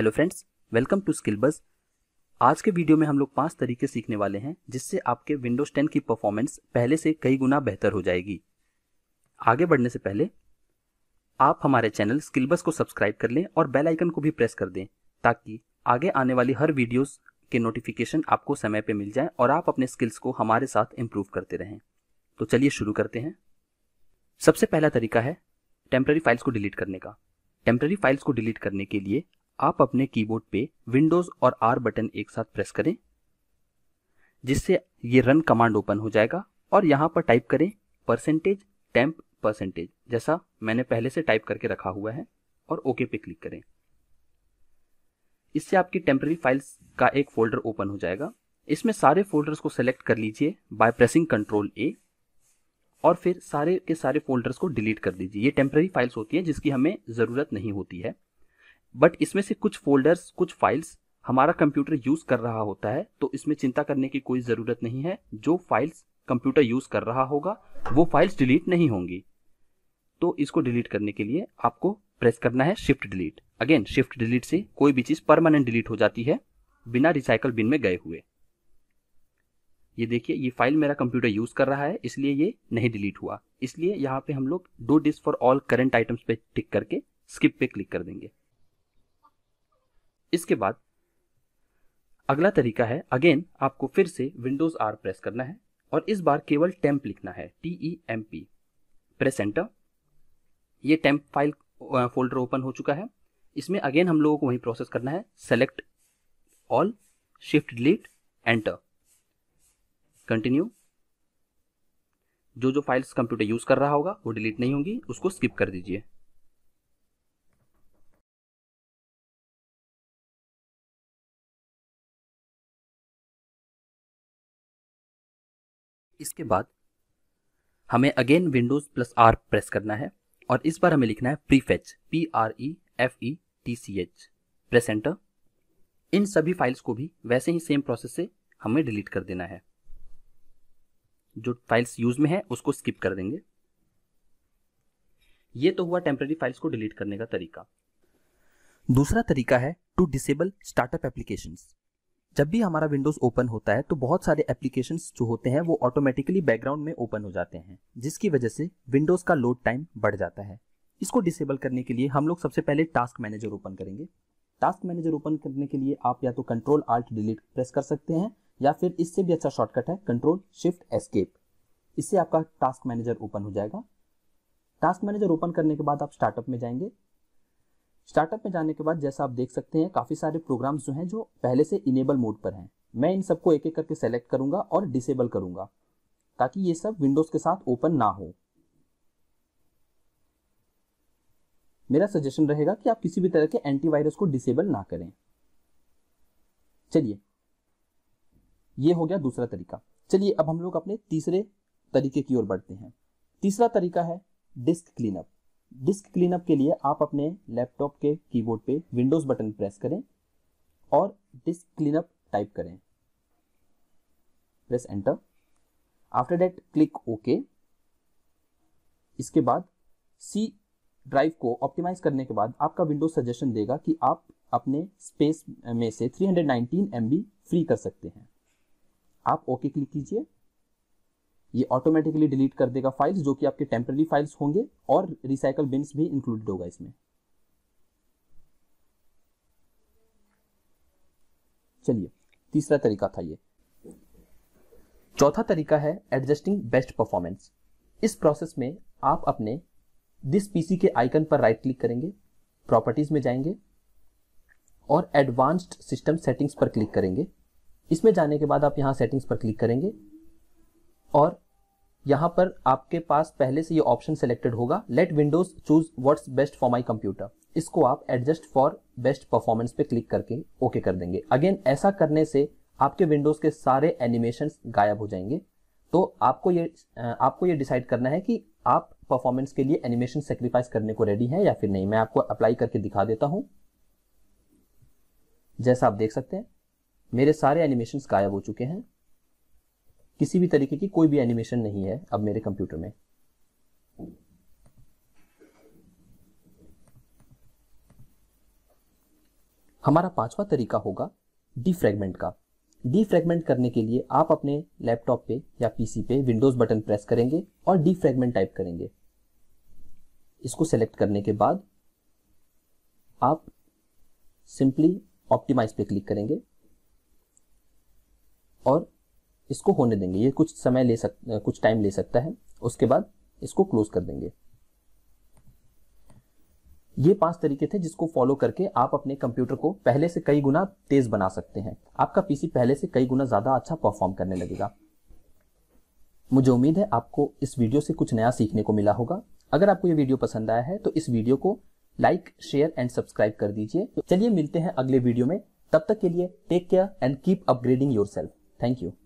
hello friends welcome to skill bus आज के video में हम लोग पांच तरीके सीखने वाले हैं जिससे आपके विंडोज 10 की परफॉर्मेंस पहले से कई गुना बेहतर हो जाएगी आगे बढ़ने से पहले आप हमारे चैनल स्किल बस को सब्सक्राइब कर लें और बेल आइकन को भी प्रेस कर दें ताकि आगे आने वाली हर वीडियोस के नोटिफिकेशन आपको समय पर मिल जाए और आप अपने स्किल्स को हमारे साथ इम्प्रूव करते रहें तो चलिए शुरू करते हैं सबसे पहला तरीका है टेम्प्ररी फाइल्स को डिलीट करने का टेम्प्ररी फाइल्स को डिलीट करने के लिए आप अपने कीबोर्ड पे विंडोज और आर बटन एक साथ प्रेस करें जिससे ये रन कमांड ओपन हो जाएगा और यहां पर टाइप करें परसेंटेज टेम्प परसेंटेज जैसा मैंने पहले से टाइप करके रखा हुआ है और ओके पे क्लिक करें इससे आपकी टेम्प्रेरी फाइल्स का एक फोल्डर ओपन हो जाएगा इसमें सारे फोल्डर्स को सेलेक्ट कर लीजिए बाय प्रेसिंग कंट्रोल ए और फिर सारे के सारे फोल्डर्स को डिलीट कर दीजिए ये टेम्प्रेरी फाइल्स होती हैं जिसकी हमें ज़रूरत नहीं होती है बट इसमें से कुछ फोल्डर्स कुछ फाइल्स हमारा कंप्यूटर यूज कर रहा होता है तो इसमें चिंता करने की कोई ज़रूरत नहीं है जो फाइल्स कंप्यूटर यूज कर रहा होगा वो फाइल्स डिलीट नहीं होंगी तो इसको डिलीट करने के लिए आपको प्रेस करना है shift delete again shift delete से कोई भी चीज़ परमानेंट डिलीट हो जाती है बिना रिसाइकल बिन में गए हुए ये देखिए ये फाइल मेरा कंप्यूटर यूज कर रहा है इसलिए ये नहीं डिलीट हुआ इसलिए यहाँ पे हम लोग do this for all current items पे टिक करके स्किप पे क्लिक कर देंगे इसके बाद अगला तरीका है अगेन आपको फिर से विंडोज आर प्रेस करना है और इस बार केवल टेम्प लिखना है T E M P press enter ये टेम्प फाइल फोल्डर ओपन हो चुका है इसमें अगेन हम लोगों को वही प्रोसेस करना है select all shift delete enter continue जो जो फाइल्स कंप्यूटर यूज कर रहा होगा वो डिलीट नहीं होंगी उसको स्किप कर दीजिए इसके बाद हमें again windows plus R press करना है और इस बार हमें लिखना है prefetch P R E F E T C H press enter इन सभी फाइल्स को भी वैसे ही सेम प्रोसेस से हमें डिलीट कर देना है जो फाइल्स यूज में है उसको स्किप कर देंगे ये तो हुआ टेम्पररी फाइल्स को डिलीट करने का तरीका दूसरा तरीका है टू डिसेबल स्टार्टअप एप्लीकेशंस जब भी हमारा विंडोज ओपन होता है तो बहुत सारे एप्लीकेशन जो होते हैं वो ऑटोमेटिकली बैकग्राउंड में ओपन हो जाते हैं जिसकी वजह से विंडोज का लोड टाइम बढ़ जाता है इसको डिसेबल करने के लिए हम लोग सबसे पहले टास्क मैनेजर ओपन करेंगे टास्क मैनेजर ओपन करने के लिए आप या तो कंट्रोल आल्ट डिलीट प्रेस कर सकते हैं या फिर इससे भी अच्छा शॉर्टकट है कंट्रोल शिफ्ट एस्केप इससे आपका टास्क मैनेजर ओपन हो जाएगा टास्क मैनेजर ओपन करने के बाद आप स्टार्टअप में जाएंगे स्टार्टअप में जाने के बाद जैसा आप देख सकते हैं काफ़ी सारे प्रोग्राम्स जो हैं जो पहले से इनेबल मोड पर हैं मैं इन सबको एक एक करके सेलेक्ट करूंगा और डिसेबल करूंगा ताकि ये सब विंडोज़ के साथ ओपन ना हो मेरा सजेशन रहेगा कि आप किसी भी तरह के एंटीवायरस को डिसेबल ना करें चलिए ये हो गया दूसरा तरीका चलिए अब हम लोग अपने तीसरे तरीके की ओर बढ़ते हैं तीसरा तरीका है डिस्क क्लीनअप डिस्क क्लीनअप के लिए आप अपने लैपटॉप के कीबोर्ड पे विंडोज़ बटन प्रेस करें और डिस्क क्लीनअप टाइप करें press enter after that click okay इसके बाद सी ड्राइव को ऑप्टिमाइज करने के बाद आपका विंडोज सजेशन देगा कि आप अपने स्पेस में से 319 हंड्रेड फ्री कर सकते हैं आप ओके क्लिक कीजिए ये ऑटोमेटिकली डिलीट कर देगा फाइल्स जो कि आपके टेम्प्रेरी फाइल्स होंगे और रिसाइकल बिन्स भी इंक्लूडेड होगा इसमें चलिए तीसरा तरीका था ये चौथा तरीका है एडजस्टिंग बेस्ट परफॉर्मेंस इस प्रोसेस में आप अपने दिस पीसी के आइकन पर राइट क्लिक करेंगे प्रॉपर्टीज में जाएंगे और एडवांस्ड सिस्टम सेटिंग्स पर क्लिक करेंगे इसमें जाने के बाद आप यहां सेटिंग्स पर क्लिक करेंगे और यहां पर आपके पास पहले से ये ऑप्शन सिलेक्टेड होगा let windows choose what's best for my computer इसको आप एडजस्ट फॉर बेस्ट परफॉर्मेंस पे क्लिक करके ओके okay कर देंगे अगेन ऐसा करने से आपके विंडोज के सारे एनिमेशन गायब हो जाएंगे तो आपको ये आपको ये डिसाइड करना है कि आप परफॉर्मेंस के लिए एनिमेशन सेक्रीफाइस करने को रेडी हैं या फिर नहीं मैं आपको अप्लाई करके दिखा देता हूं जैसा आप देख सकते हैं मेरे सारे एनिमेशन गायब हो चुके हैं किसी भी तरीके की कोई भी एनिमेशन नहीं है अब मेरे कंप्यूटर में हमारा पांचवा तरीका होगा डिफ्रेगमेंट का डिफ्रेगमेंट करने के लिए आप अपने लैपटॉप पे या पीसी पे विंडोज बटन प्रेस करेंगे और डिफ्रेगमेंट टाइप करेंगे इसको सेलेक्ट करने के बाद आप सिंपली ऑप्टिमाइज पे क्लिक करेंगे और इसको होने देंगे ये कुछ समय ले सक कुछ टाइम ले सकता है उसके बाद इसको क्लोज कर देंगे ये पांच तरीके थे जिसको फॉलो करके आप अपने कंप्यूटर को पहले से कई गुना तेज बना सकते हैं आपका पीसी पहले से कई गुना ज्यादा अच्छा परफॉर्म करने लगेगा मुझे उम्मीद है आपको इस वीडियो से कुछ नया सीखने को मिला होगा अगर आपको ये वीडियो पसंद आया है तो इस वीडियो को लाइक शेयर एंड सब्सक्राइब कर दीजिए तो चलिए मिलते हैं अगले वीडियो में तब तक के लिए take care and keep upgrading yourself thank you